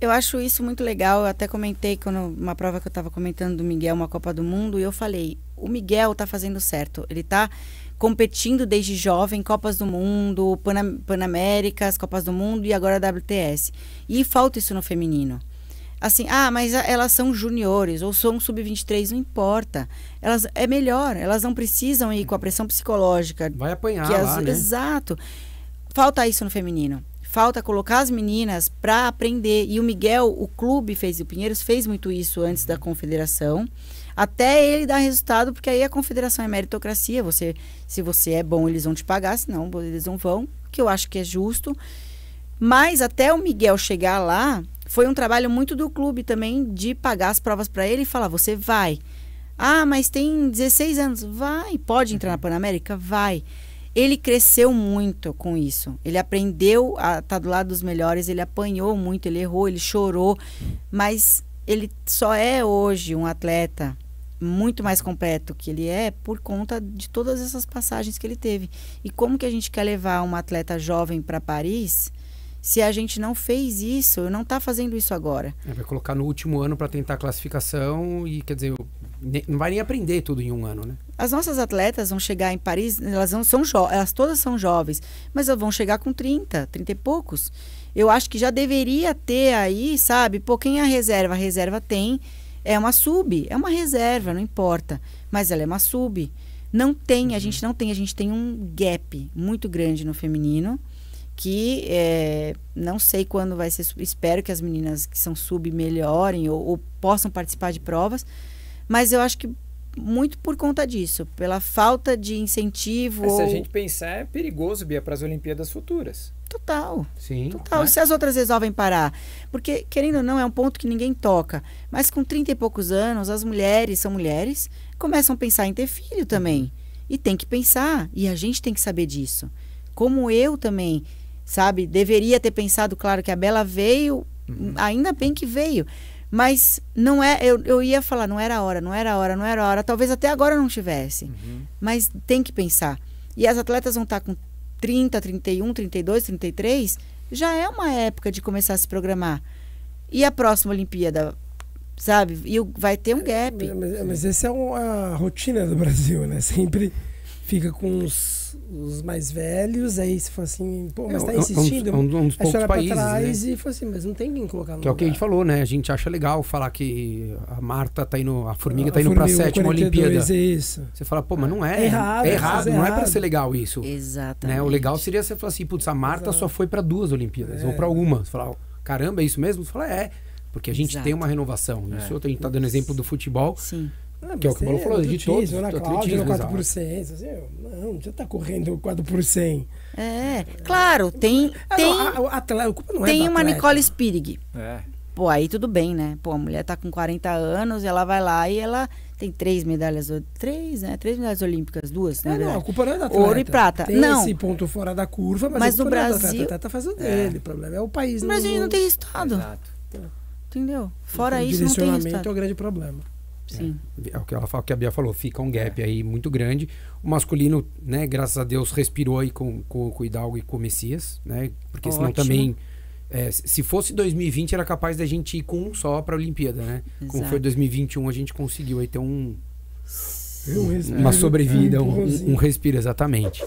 Eu acho isso muito legal. Eu até comentei quando uma prova que eu estava comentando do Miguel, uma Copa do Mundo, e eu falei: o Miguel está fazendo certo. Ele está competindo desde jovem, Copas do Mundo, Pan Panaméricas, Copas do Mundo e agora a WTS. E falta isso no feminino. Assim, ah, mas elas são juniores ou são sub-23, não importa. Elas é melhor, elas não precisam ir com a pressão psicológica. Vai apanhar lá, né? Exato. Falta isso no feminino falta colocar as meninas para aprender. E o Miguel, o clube fez, o Pinheiros fez muito isso antes da confederação, até ele dar resultado, porque aí a confederação é meritocracia. Você, se você é bom, eles vão te pagar, se não eles não vão, que eu acho que é justo. Mas até o Miguel chegar lá, foi um trabalho muito do clube também de pagar as provas para ele e falar: você vai. Ah, mas tem 16 anos. Vai. Pode entrar na uhum. Panamérica? Vai ele cresceu muito com isso. Ele aprendeu a estar tá do lado dos melhores, ele apanhou muito, ele errou, ele chorou, mas ele só é hoje um atleta muito mais completo que ele é por conta de todas essas passagens que ele teve. E como que a gente quer levar um atleta jovem para Paris? se a gente não fez isso, não está fazendo isso agora. É, vai colocar no último ano para tentar a classificação e, quer dizer, não vai nem aprender tudo em um ano, né? As nossas atletas vão chegar em Paris, elas não são elas todas são jovens, mas elas vão chegar com 30, 30 e poucos. Eu acho que já deveria ter aí, sabe? Pô, quem é a reserva? A reserva tem, é uma sub, é uma reserva, não importa, mas ela é uma sub. Não tem, uhum. a gente não tem, a gente tem um gap muito grande no feminino que é, não sei quando vai ser, espero que as meninas que são sub melhorem ou, ou possam participar de provas, mas eu acho que muito por conta disso, pela falta de incentivo. Mas é, ou... Se a gente pensar, é perigoso, Bia, para as Olimpíadas futuras. Total. Sim. Total. Né? se as outras resolvem parar? Porque, querendo ou não, é um ponto que ninguém toca. Mas com 30 e poucos anos, as mulheres são mulheres, começam a pensar em ter filho também. E tem que pensar. E a gente tem que saber disso. Como eu também, sabe? Deveria ter pensado, claro, que a Bela veio, uhum. ainda bem que veio mas não é, eu, eu ia falar, não era a hora, não era a hora, não era a hora. Talvez até agora não tivesse. Uhum. Mas tem que pensar. E as atletas vão estar tá com 30, 31, 32, 33. Já é uma época de começar a se programar. E a próxima Olimpíada sabe? E vai ter um gap. Mas, mas essa é uma é rotina do Brasil, né? Sempre fica com os, os, mais velhos, aí você fala assim, pô, mas é, tá insistindo. É um, um, um dos poucos países, pra né? trás né? e fala assim, mas não tem quem colocar no Que é o que a gente falou, né? A gente acha legal falar que a Marta tá indo, a formiga a, tá indo formiga, pra sétima Olimpíada. É isso. Você fala, pô, mas não é. É errado. É, é errado, não é pra ser legal isso. Exatamente. Né? O legal seria você falar assim, putz, a Marta Exato. só foi pra duas Olimpíadas, é. ou pra uma. Você fala, caramba, é isso mesmo? Você fala, é. Porque a gente Exato. tem uma renovação. Isso a é. gente tá dando exemplo do futebol. Sim que é o que o Paulo é falou, de todos. na Cláudia, 4 por assim, não, você está correndo 4 por É, claro, tem... tem a, a, a, culpa não é tem é uma Nicole Spirig. É. Pô, aí tudo bem, né? Pô, a mulher tá com 40 anos, ela vai lá e ela tem três medalhas, três, né? Três medalhas olímpicas, duas, né? Não, a culpa não é da atleta. Ouro e prata. Tem não. esse ponto fora da curva, mas, mas no Brasil... Não é tá fazendo é. o problema é o país. O Brasil não tem estado. Exato. Entendeu? Fora então, isso, não tem estado. O direcionamento é o grande problema. É, Sim. É, é o que ela fala, que a Bia falou, fica um gap é. aí muito grande. O masculino, né, graças a Deus, respirou aí com, com, com o Hidalgo e com o Messias, né? Porque Ótimo. senão também. É, se fosse 2020, era capaz da gente ir com um só para a Olimpíada, né? Exato. Como foi 2021, a gente conseguiu aí ter um. uma sobrevida, é, um, um, um respiro, exatamente.